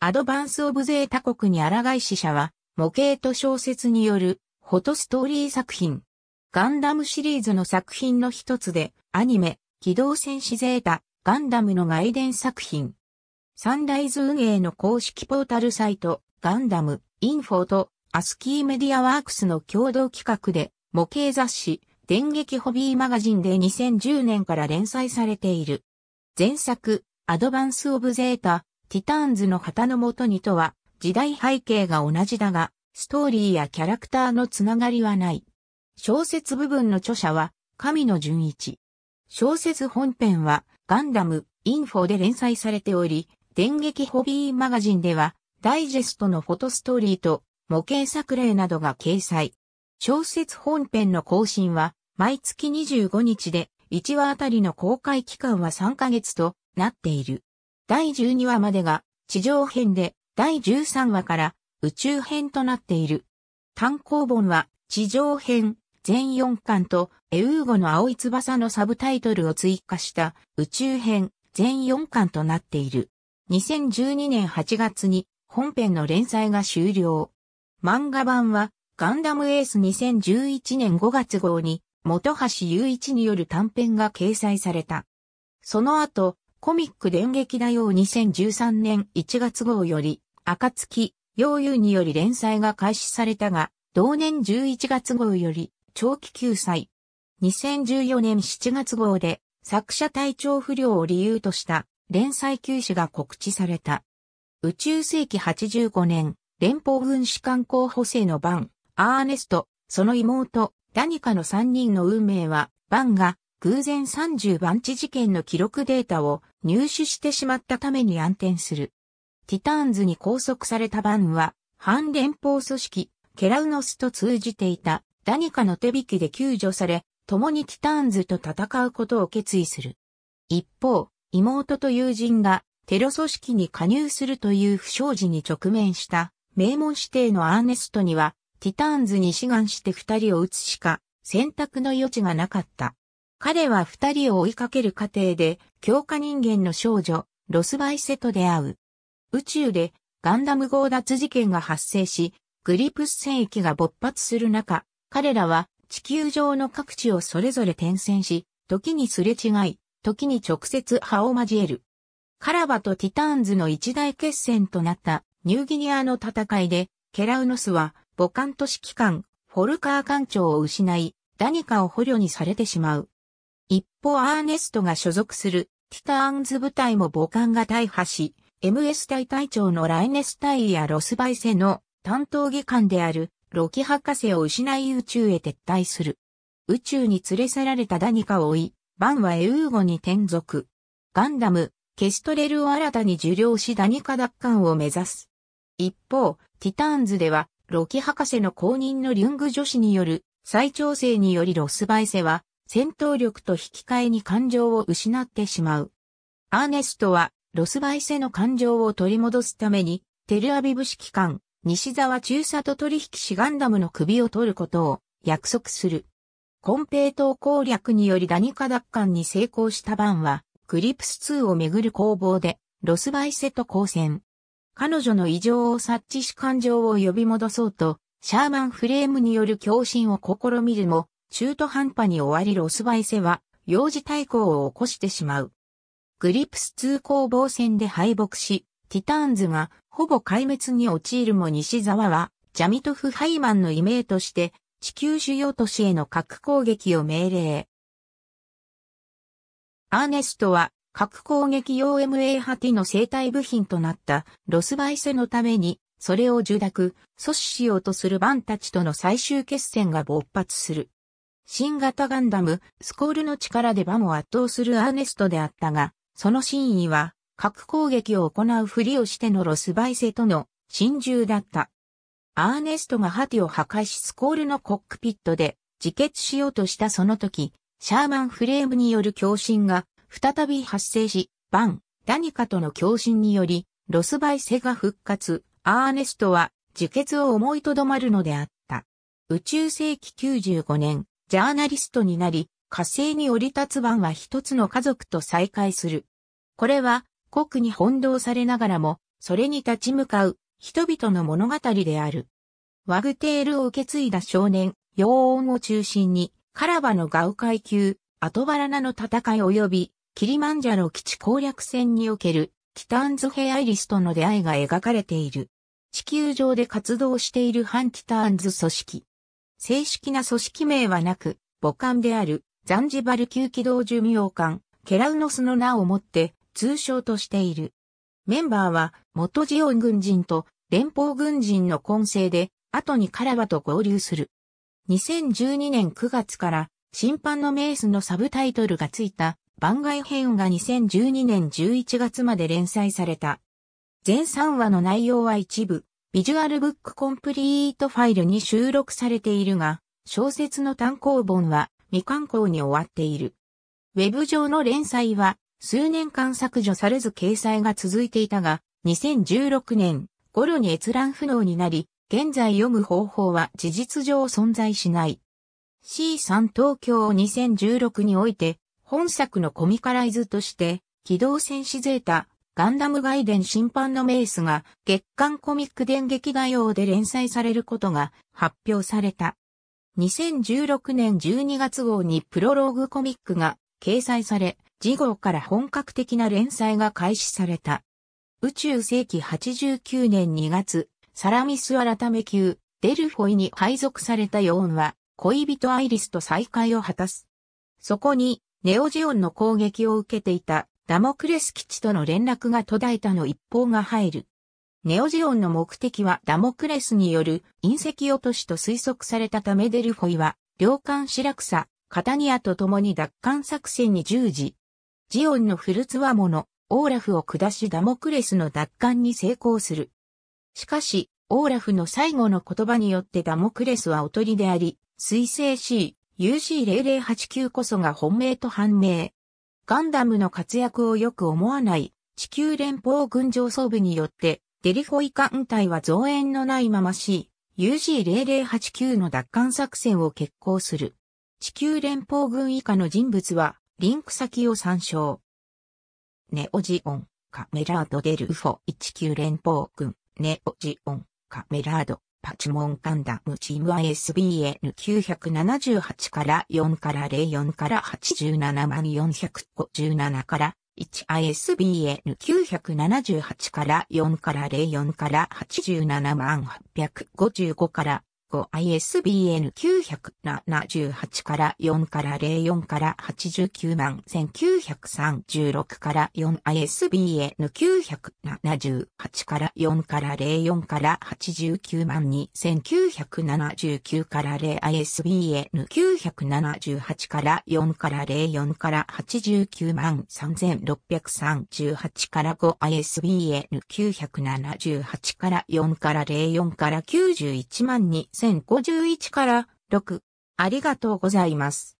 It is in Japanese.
アドバンス・オブ・ゼータ国に抗い死者は、模型と小説による、フォトストーリー作品。ガンダムシリーズの作品の一つで、アニメ、機動戦士ゼータ、ガンダムの外伝作品。サンライズ運営の公式ポータルサイト、ガンダム、インフォと、アスキーメディアワークスの共同企画で、模型雑誌、電撃ホビーマガジンで2010年から連載されている。前作、アドバンス・オブ・ゼータ、ティターンズの旗のもとにとは、時代背景が同じだが、ストーリーやキャラクターのつながりはない。小説部分の著者は、神野純一。小説本編は、ガンダム、インフォで連載されており、電撃ホビーマガジンでは、ダイジェストのフォトストーリーと模型作例などが掲載。小説本編の更新は毎月25日で1話あたりの公開期間は3ヶ月となっている。第12話までが地上編で第13話から宇宙編となっている。単行本は地上編全4巻とエウーゴの青い翼のサブタイトルを追加した宇宙編全4巻となっている。2012年8月に本編の連載が終了。漫画版はガンダムエース2011年5月号に本橋雄一による短編が掲載された。その後、コミック電撃だよう2013年1月号より、暁、洋優により連載が開始されたが、同年11月号より、長期救済。2014年7月号で、作者体調不良を理由とした、連載休止が告知された。宇宙世紀85年、連邦軍士官候補生のバン、アーネスト、その妹、ダニカの3人の運命は、バンが偶然30番地事件の記録データを入手してしまったために暗転する。ティターンズに拘束されたバンは、反連邦組織、ケラウノスと通じていた何かの手引きで救助され、共にティターンズと戦うことを決意する。一方、妹と友人がテロ組織に加入するという不祥事に直面した名門指定のアーネストには、ティターンズに志願して二人を撃つしか選択の余地がなかった。彼は二人を追いかける過程で、強化人間の少女、ロスバイセと出会う。宇宙でガンダム強奪事件が発生し、グリプス戦役が勃発する中、彼らは地球上の各地をそれぞれ転戦し、時にすれ違い、時に直接歯を交える。カラバとティターンズの一大決戦となったニューギニアの戦いで、ケラウノスは母艦と指揮官、フォルカー艦長を失い、ダニカを捕虜にされてしまう。一方アーネストが所属するティターンズ部隊も母艦が大破し、MS 隊隊長のライネス隊やロスバイセの担当技官であるロキ博士を失い宇宙へ撤退する。宇宙に連れ去られたダニカを追い、バンはエウーゴに転属。ガンダム、ケストレルを新たに受領しダニカ奪還を目指す。一方、ティターンズでは、ロキ博士の公認のリュング女子による再調整によりロスバイセは戦闘力と引き換えに感情を失ってしまう。アーネストは、ロスバイセの感情を取り戻すために、テルアビブ指揮官、西沢中佐と取引しガンダムの首を取ることを約束する。コンペイト攻略によりダニカ奪還に成功したンは、クリプス2をめぐる攻防で、ロスバイセと交戦。彼女の異常を察知し感情を呼び戻そうと、シャーマンフレームによる共振を試みるも、中途半端に終わりロスバイセは、幼児対抗を起こしてしまう。グリプス通攻防戦で敗北し、ティターンズがほぼ壊滅に陥るも西沢は、ジャミトフ・ハイマンの異名として、地球主要都市への核攻撃を命令。アーネストは、核攻撃用 MA ハティの生体部品となったロスバイセのために、それを受諾、阻止しようとするバンたちとの最終決戦が勃発する。新型ガンダム、スコールの力でバも圧倒するアーネストであったが、その真意は、核攻撃を行うふりをしてのロスバイセとの心中だった。アーネストがハティを破壊しスコールのコックピットで自決しようとしたその時、シャーマンフレームによる共振が再び発生し、バン、ダニカとの共振により、ロスバイセが復活、アーネストは自決を思いとどまるのであった。宇宙世紀95年、ジャーナリストになり、火星に降り立つ晩は一つの家族と再会する。これは、国に翻弄されながらも、それに立ち向かう、人々の物語である。ワグテールを受け継いだ少年、ヨーンを中心に、カラバのガウ階級、アトバラナの戦い及び、キリマンジャロ基地攻略戦における、キターンズヘアイリスとの出会いが描かれている。地球上で活動している反キターンズ組織、正式な組織名はなく、母艦であるザンジバル級機動寿命艦、ケラウノスの名をもって通称としている。メンバーは元ジオン軍人と連邦軍人の混成で、後にカラバと合流する。2012年9月から審判のメースのサブタイトルがついた番外編が2012年11月まで連載された。全3話の内容は一部、ビジュアルブックコンプリートファイルに収録されているが、小説の単行本は未刊行に終わっている。ウェブ上の連載は数年間削除されず掲載が続いていたが、2016年頃に閲覧不能になり、現在読む方法は事実上存在しない。C3 東京2016において、本作のコミカライズとして、機動戦士ゼータ、ガンダム外伝審判のメイスが月刊コミック電撃画用で連載されることが発表された。2016年12月号にプロローグコミックが掲載され、次号から本格的な連載が開始された。宇宙世紀89年2月、サラミス改め級、デルフォイに配属されたヨーンは、恋人アイリスと再会を果たす。そこに、ネオジオンの攻撃を受けていたダモクレス基地との連絡が途絶えたの一報が入る。ネオジオンの目的はダモクレスによる隕石落としと推測されたためデルフォイは、領艦シラクサ、カタニアと共に奪還作戦に従事。ジオンのフルツワモノ、オーラフを下しダモクレスの奪還に成功する。しかし、オーラフの最後の言葉によってダモクレスはおとりであり、水星 C、UC0089 こそが本命と判明。ガンダムの活躍をよく思わない地球連邦軍上層部によってデリフォイ艦隊は増援のないままし、UG0089 の奪還作戦を決行する。地球連邦軍以下の人物はリンク先を参照。ネオジオン、カメラード・デルフォ19連邦軍、ネオジオン、カメラード。パチモンカンダムチーム ISBN978 から4から04から87457から1 ISBN978 から4から04から87855から ISBN 978から4から04から89万1936から4 ISBN 978から4から04から89万2979から0 ISBN 978から4から04から89万3638から5 ISBN 978から4から04から91万2 1051から6。ありがとうございます。